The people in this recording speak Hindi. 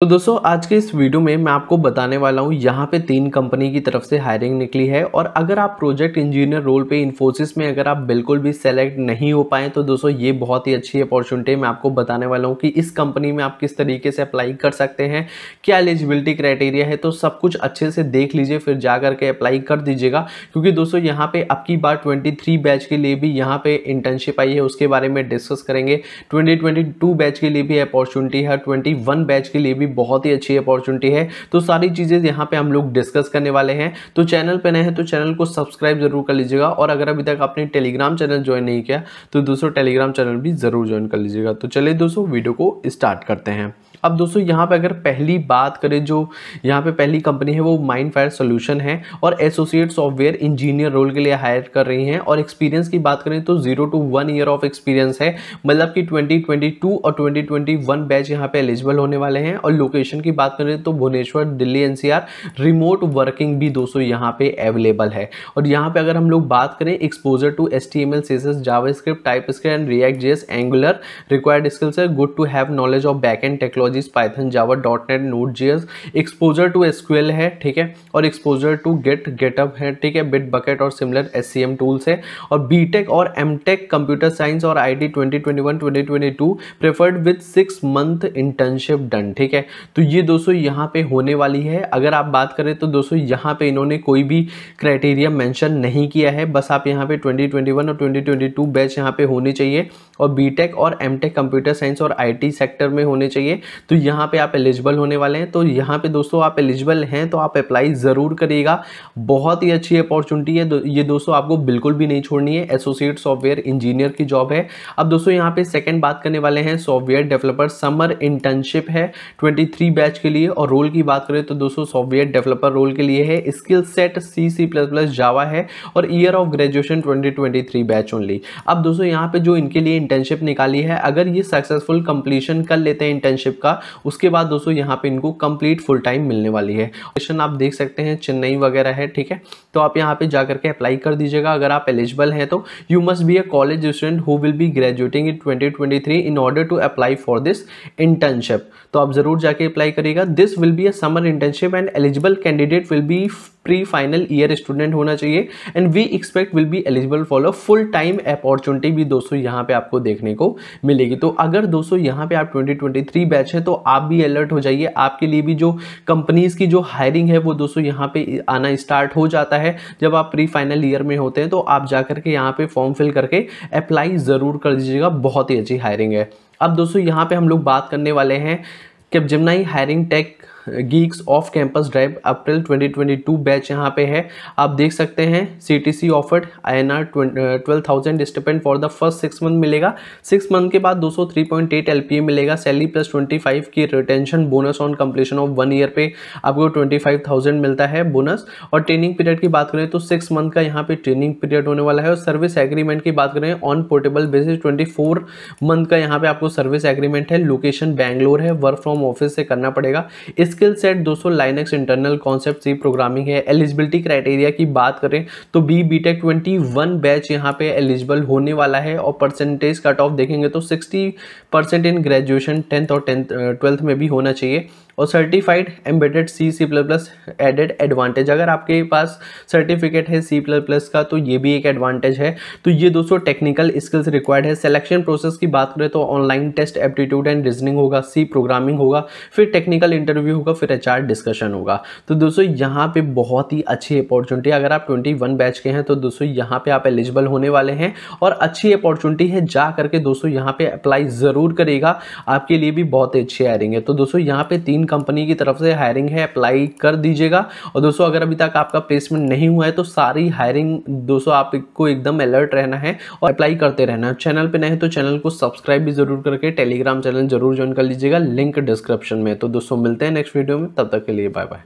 तो दोस्तों आज के इस वीडियो में मैं आपको बताने वाला हूँ यहाँ पे तीन कंपनी की तरफ से हायरिंग निकली है और अगर आप प्रोजेक्ट इंजीनियर रोल पे इन्फोसिस में अगर आप बिल्कुल भी सेलेक्ट नहीं हो पाए तो दोस्तों ये बहुत ही अच्छी अपॉर्चुनिटी मैं आपको बताने वाला हूँ कि इस कंपनी में आप किस तरीके से अप्लाई कर सकते हैं क्या एलिजिबिलिटी क्राइटेरिया है तो सब कुछ अच्छे से देख लीजिए फिर जा करके अप्लाई कर दीजिएगा क्योंकि दोस्तों यहाँ पर अब की बार ट्वेंटी बैच के लिए भी यहाँ पर इंटर्नशिप आई है उसके बारे में डिस्कस करेंगे ट्वेंटी बैच के लिए भी अपॉर्चुनिटी है ट्वेंटी बैच के लिए भी बहुत ही अच्छी अपॉर्चुनिटी है तो सारी चीज़ें यहाँ पे हम लोग डिस्कस करने वाले हैं तो चैनल पर नए हैं तो चैनल को सब्सक्राइब जरूर कर लीजिएगा और अगर अभी तक आपने टेलीग्राम चैनल ज्वाइन नहीं किया तो दोस्तों टेलीग्राम चैनल भी ज़रूर ज्वाइन कर लीजिएगा तो चलिए दोस्तों वीडियो को स्टार्ट करते हैं अब दोस्तों यहाँ पे अगर पहली बात करें जो यहाँ पे पहली कंपनी है वो माइंड फायर सोल्यूशन है और एसोसिएट सॉफ्टवेयर इंजीनियर रोल के लिए हायर कर रही हैं और एक्सपीरियंस की बात करें तो zero two one year of experience है मतलब कि 2022 और 2021 बैच यहाँ पे एलिजिबल होने वाले हैं और लोकेशन की बात करें तो Bhubaneswar Delhi and remote working भी दोस्तों यहाँ पे अवेलेबल है और यहाँ पे अगर हम लोग बात करें exposure to S T M L C script type and React JS Angular required skills है good to have knowledge of back end technology technologies Python Java dot net Node J S exposure to SQL है ठीक है और एक्सपोजर टू गेट गेटअप है ठीक है बिट बकेट और similar S C M tools है और बी टेक और एम टेक कंप्यूटर साइंस और I T twenty twenty one twenty twenty two preferred with six month internship done ठीक है तो ये दोस्तों यहाँ पे होने वाली है अगर आप बात करें तो दोस्तों यहाँ पे इन्होंने कोई भी क्राइटेरिया मैंशन नहीं किया है बस आप यहाँ पे ट्वेंटी ट्वेंटी वन और ट्वेंटी ट्वेंटी टू बैच यहाँ पे होने चाहिए और बी टेक और एम टेक कंप्यूटर साइंस और आई टी सेक्टर में होने चाहिए तो यहाँ पे आप एलिजिबल होने वाले हैं तो यहाँ पे दोस्तों आप एलिजिबल हैं तो आप अप्लाई ज़रूर करिएगा बहुत ही अच्छी अपॉर्चुनिटी है दो, ये दोस्तों आपको बिल्कुल भी नहीं छोड़नी है एसोसिएट सॉफ्टवेयर इंजीनियर की जॉब है अब दोस्तों यहाँ पर सेकेंड बात करने वाले हैं सॉफ्टवेयर डेवलपर समर इंटर्नशिप है ट्वेंटी बैच के लिए और रोल की बात करें तो दोस्तों सॉफ्टवेयर डेवलपर रोल के लिए है skill set C C plus plus Java है और year of graduation three batch only अब दोस्तों यहाँ पे जो इनके लिए इंटर्नशिप निकाली है अगर ये सक्सेसफुल कंप्लीशन कर लेते हैं इंटर्नशिप का का उसके बाद दोस्तों यहाँ पे इनको कंप्लीट फुल टाइम मिलने वाली है क्वेश्चन आप देख सकते हैं चेन्नई वगैरह है ठीक है तो आप यहाँ पे जा करके अप्लाई कर दीजिएगा अगर आप एलिजिबल हैं तो you must be a college student who will be graduating in 2023 in order to apply for this internship तो आप ज़रूर जाके अप्लाई करिएगा this will be a summer internship and eligible candidate will be pre final year student होना चाहिए and we expect will be eligible for a full time opportunity भी दोस्तों यहाँ पे आपको देखने को मिलेगी तो अगर दोस्तों यहाँ पे आप 2023 बैच है तो आप भी अलर्ट हो जाइए आपके लिए भी जो कंपनीज की जो हायरिंग है वो दोस्तों यहाँ पे आना स्टार्ट हो जाता है जब आप प्री फाइनल ईयर में होते हैं तो आप जा करके यहाँ पे फॉर्म फिल करके अप्लाई ज़रूर कर दीजिएगा बहुत ही अच्छी हायरिंग है अब दोस्तों यहाँ पे हम लोग बात करने वाले हैं कि जिमनाई hiring tech geeks off campus drive April 2022 batch यहाँ पे है आप देख सकते हैं C T C offered I N R twelve for the first six month मिलेगा सिक्स मंथ के बाद 203.8 एलपीए मिलेगा सैलरी प्लस ट्वेंटी की retention bonus on completion of one year पे आपको ट्वेंटी फाइव थाउजेंड मिलता है बोनस और ट्रेनिंग पीरियड की बात करें तो सिक्स मंथ का यहाँ पे ट्रेनिंग पीरियड होने वाला है और सर्विस एग्रीमेंट की बात करें on portable basis twenty four month का यहाँ पे आपको सर्विस एग्रीमेंट है लोकेशन बैंगलोर है वर्क फ्रॉम ऑफिस से करना पड़ेगा इस स्किल सेट दोस्तों Linux internal concept C programming है एलिजिबिलिटी क्राइटेरिया की बात करें तो B B tech twenty one batch यहाँ पे एलिजिबल होने वाला है और परसेंटेज कट ऑफ देखेंगे तो sixty percent in graduation tenth और टेंथ ट्वेल्थ में भी होना चाहिए और certified embedded C C plus plus added advantage अगर आपके पास सर्टिफिकेट है सी प्लस प्लस का तो ये भी एक एडवांटेज है तो ये दोस्तों टेक्निकल स्किल्स रिक्वायर्ड है सिलेक्शन प्रोसेस की बात करें तो online test aptitude and reasoning होगा सी प्रोग्रामिंग होगा फिर टेक्निकल इंटरव्यू होगा फिर एच डिस्कशन होगा तो दोस्तों यहाँ पर बहुत ही अच्छी अपॉर्चुनिटी अगर आप ट्वेंटी बैच के हैं तो दोस्तों यहाँ पर आप एलिजिबल होने वाले हैं और अच्छी अपॉर्चुनिटी है जा करके दोस्तों यहाँ पर अप्लाई ज़रूर करेगा आपके लिए भी बहुत अच्छी रही है तो दोस्तों यहाँ पर तीन कंपनी की तरफ से हायरिंग है अप्लाई कर दीजिएगा और दोस्तों अगर अभी तक आपका प्लेसमेंट नहीं हुआ है तो सारी हायरिंग दोस्तों आपको एकदम अलर्ट रहना है और अप्लाई करते रहना है चैनल पर नहीं तो चैनल को सब्सक्राइब भी जरूर करके टेलीग्राम चैनल जरूर ज्वाइन कर लीजिएगा लिंक डिस्क्रिप्शन में तो दोस्तों मिलते हैं नेक्स्ट वीडियो में तब तक के लिए बाय बाय